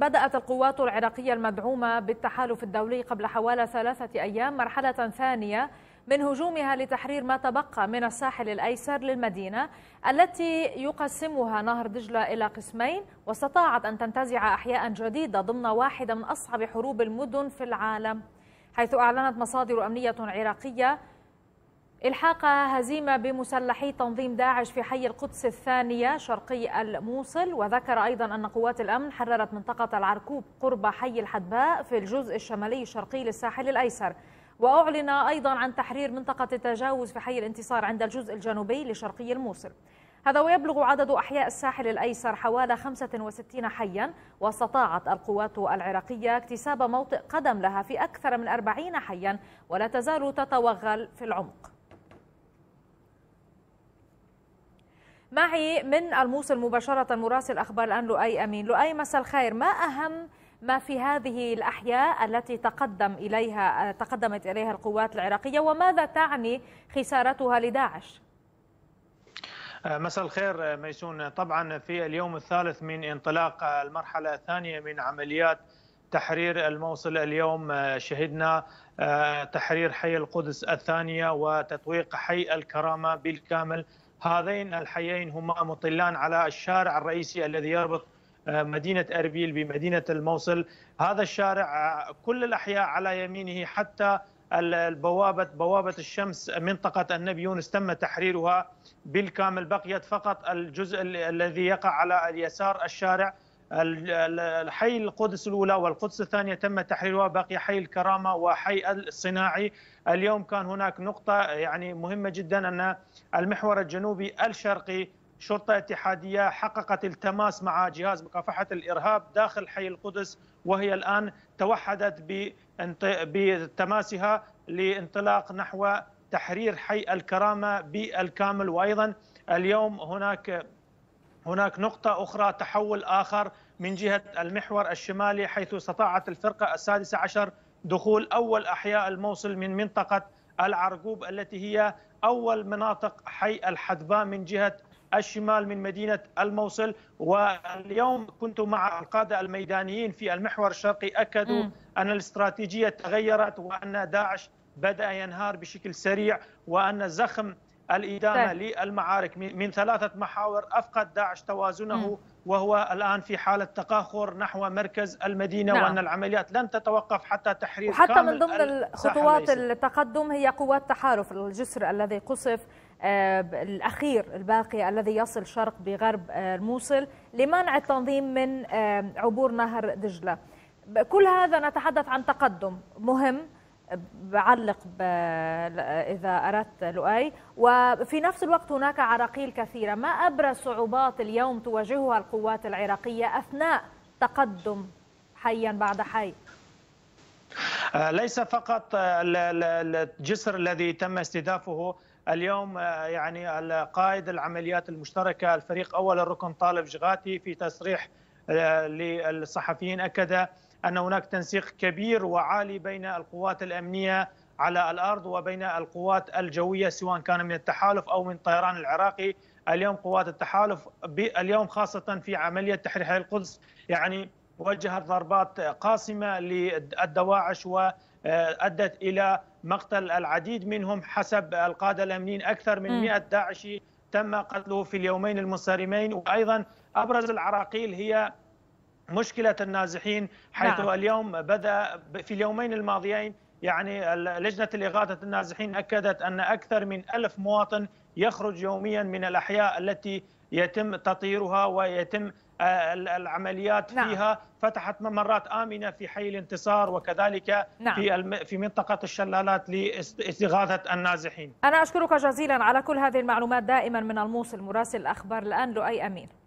بدأت القوات العراقية المدعومة بالتحالف الدولي قبل حوالي ثلاثة أيام مرحلة ثانية من هجومها لتحرير ما تبقى من الساحل الأيسر للمدينة التي يقسمها نهر دجلة إلى قسمين واستطاعت أن تنتزع أحياء جديدة ضمن واحدة من أصعب حروب المدن في العالم حيث أعلنت مصادر أمنية عراقية الحاق هزيمه بمسلحي تنظيم داعش في حي القدس الثانيه شرقي الموصل وذكر ايضا ان قوات الامن حررت منطقه العركوب قرب حي الحدباء في الجزء الشمالي الشرقي للساحل الايسر واعلن ايضا عن تحرير منطقه التجاوز في حي الانتصار عند الجزء الجنوبي لشرقي الموصل هذا ويبلغ عدد أحياء الساحل الأيسر حوالي 65 حيا واستطاعت القوات العراقية اكتساب موطئ قدم لها في أكثر من 40 حيا ولا تزال تتوغل في العمق معي من الموصل مباشرة مراسل أخبار الآن لؤي أمين لؤي مساء الخير ما أهم ما في هذه الأحياء التي تقدم إليها تقدمت إليها القوات العراقية وماذا تعني خسارتها لداعش؟ آه، مساء الخير آه، ميسون طبعا في اليوم الثالث من انطلاق المرحلة الثانية من عمليات تحرير الموصل اليوم آه، شهدنا تحرير حي القدس الثانية وتطويق حي الكرامة بالكامل هذين الحيين هما مطلان على الشارع الرئيسي الذي يربط آه، مدينة أربيل بمدينة الموصل هذا الشارع آه، كل الأحياء على يمينه حتى البوابة بوابة الشمس منطقة النبي يونس تم تحريرها بالكامل بقيت فقط الجزء الذي يقع على اليسار الشارع الحي القدس الأولى والقدس الثانية تم تحريرها بقي حي الكرامة وحي الصناعي اليوم كان هناك نقطة يعني مهمة جدا أن المحور الجنوبي الشرقي شرطة اتحادية حققت التماس مع جهاز مكافحة الإرهاب داخل حي القدس وهي الآن توحدت بتماسها لانطلاق نحو تحرير حي الكرامة بالكامل وأيضا اليوم هناك هناك نقطة أخرى تحول آخر من جهة المحور الشمالي حيث استطاعت الفرقة السادسة عشر دخول أول أحياء الموصل من منطقة العرقوب التي هي أول مناطق حي الحدباء من جهة الشمال من مدينة الموصل واليوم كنت مع القادة الميدانيين في المحور الشرقي أكدوا م. أن الاستراتيجية تغيرت وأن داعش بدأ ينهار بشكل سريع وأن زخم الإدامة طيب. للمعارك من ثلاثة محاور أفقد داعش توازنه م. وهو الآن في حالة تقاخر نحو مركز المدينة نعم. وأن العمليات لن تتوقف حتى تحرير وحتى من ضمن الخطوات التقدم هي قوات تحالف الجسر الذي قصف آه، الأخير الباقي الذي يصل شرق بغرب آه، الموصل لمنع التنظيم من آه، عبور نهر دجلة كل هذا نتحدث عن تقدم مهم بعلق إذا أردت لؤي وفي نفس الوقت هناك عراقيل كثيرة ما أبرز صعوبات اليوم تواجهها القوات العراقية أثناء تقدم حيا بعد حي آه، ليس فقط آه، الجسر الذي تم استهدافه اليوم آه، يعني قائد العمليات المشتركه الفريق اول الركن طالب جغاتي في تصريح للصحفيين اكد ان هناك تنسيق كبير وعالي بين القوات الامنيه على الارض وبين القوات الجويه سواء كان من التحالف او من الطيران العراقي اليوم قوات التحالف اليوم خاصه في عمليه تحرير القدس يعني وجهت ضربات قاسمه للدواعش وادت آه، الى مقتل العديد منهم حسب القاده الامنيين اكثر من 100 داعشي تم قتله في اليومين المنصرمين وايضا ابرز العراقيل هي مشكلة النازحين حيث نعم. اليوم بدأ في اليومين الماضيين يعني لجنة الإغاثة النازحين أكدت أن أكثر من ألف مواطن يخرج يوميا من الأحياء التي يتم تطيرها ويتم آه، العمليات نعم. فيها فتحت ممرات آمنة في حي الانتصار وكذلك نعم. في الم... في منطقة الشلالات لاستغاثة النازحين أنا أشكرك جزيلا على كل هذه المعلومات دائما من الموصل مراسل الأخبار الآن لؤي أمين